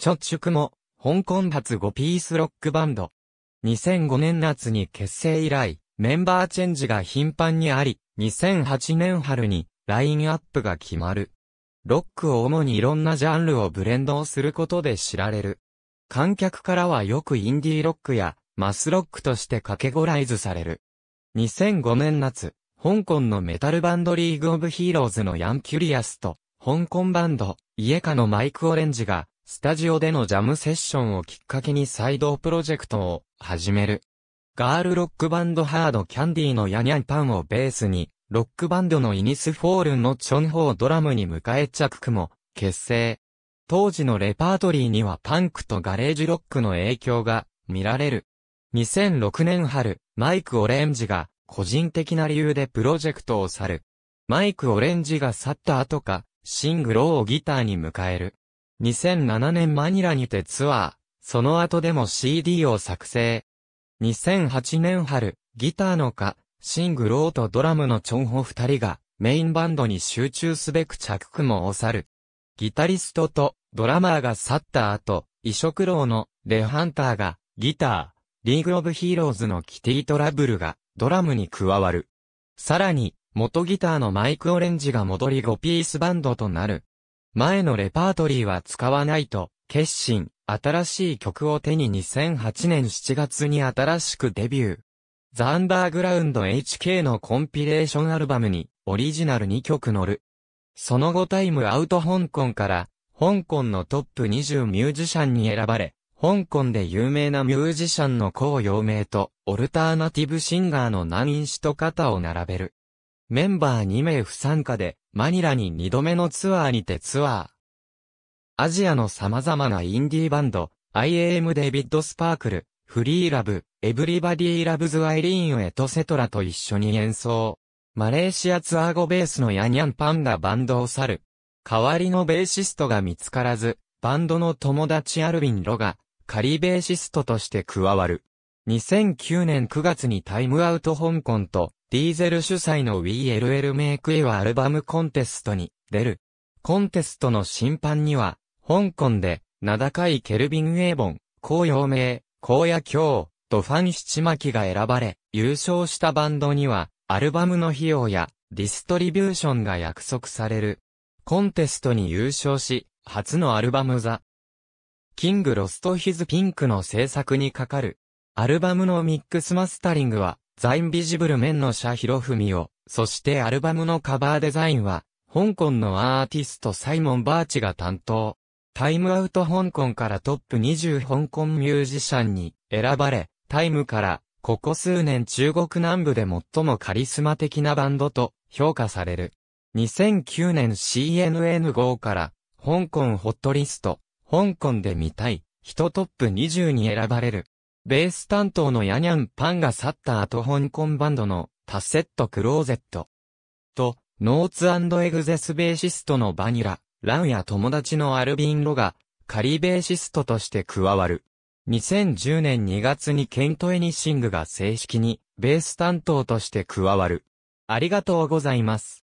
チョ・チュクも、香港発5ピースロックバンド。2005年夏に結成以来、メンバーチェンジが頻繁にあり、2008年春にラインアップが決まる。ロックを主にいろんなジャンルをブレンドすることで知られる。観客からはよくインディーロックやマスロックとしてカケゴライズされる。2005年夏、香港のメタルバンドリーグオブヒーローズのヤンキュリアスと、香港バンド、イエカのマイクオレンジが、スタジオでのジャムセッションをきっかけに再動プロジェクトを始める。ガールロックバンドハードキャンディーのヤニャンパンをベースに、ロックバンドのイニスフォールンのチョンホードラムに迎え着くも結成。当時のレパートリーにはパンクとガレージロックの影響が見られる。2006年春、マイク・オレンジが個人的な理由でプロジェクトを去る。マイク・オレンジが去った後か、シングローをギターに迎える。2007年マニラにてツアー、その後でも CD を作成。2008年春、ギターのか、シングローとドラムのチョンホ二人が、メインバンドに集中すべく着苦もさる。ギタリストとドラマーが去った後、異色ーのレハンターがギター、リーグオブヒーローズのキティトラブルがドラムに加わる。さらに、元ギターのマイクオレンジが戻り5ピースバンドとなる。前のレパートリーは使わないと、決心、新しい曲を手に2008年7月に新しくデビュー。ザ・アンダーグラウンド HK のコンピレーションアルバムに、オリジナル2曲乗る。その後タイムアウト香港から、香港のトップ20ミュージシャンに選ばれ、香港で有名なミュージシャンの高陽名と、オルターナティブシンガーの難民氏と肩を並べる。メンバー2名不参加で、マニラに2度目のツアーにてツアー。アジアの様々なインディーバンド、IAM デビッド・スパークル、フリーラブ、エブリバディ・ラブズ・アイリーン・エトセトラと一緒に演奏。マレーシアツアー語ベースのヤニャンパンがバンドを去る。代わりのベーシストが見つからず、バンドの友達アルビン・ロが、仮ベーシストとして加わる。2009年9月にタイムアウト香港とディーゼル主催の WeLL メイクエはアルバムコンテストに出る。コンテストの審判には、香港で、名高いケルビン・エーボン、高陽明、高野京、とファン七巻が選ばれ、優勝したバンドには、アルバムの費用や、ディストリビューションが約束される。コンテストに優勝し、初のアルバムザ。キング・ロスト・ヒズ・ピンクの制作にかかる。アルバムのミックスマスタリングは、ザインビジブルメンのロフミオ、そしてアルバムのカバーデザインは、香港のアーティストサイモン・バーチが担当。タイムアウト香港からトップ20香港ミュージシャンに選ばれ、タイムからここ数年中国南部で最もカリスマ的なバンドと評価される。2009年 CNN 号から香港ホットリスト、香港で見たい、人トップ20に選ばれる。ベース担当のヤニャンパンが去った後香港バンドのタセットクローゼット。と、ノーツエグゼスベーシストのバニラ、ランや友達のアルビンロが仮ベーシストとして加わる。2010年2月にケント・エニシングが正式にベース担当として加わる。ありがとうございます。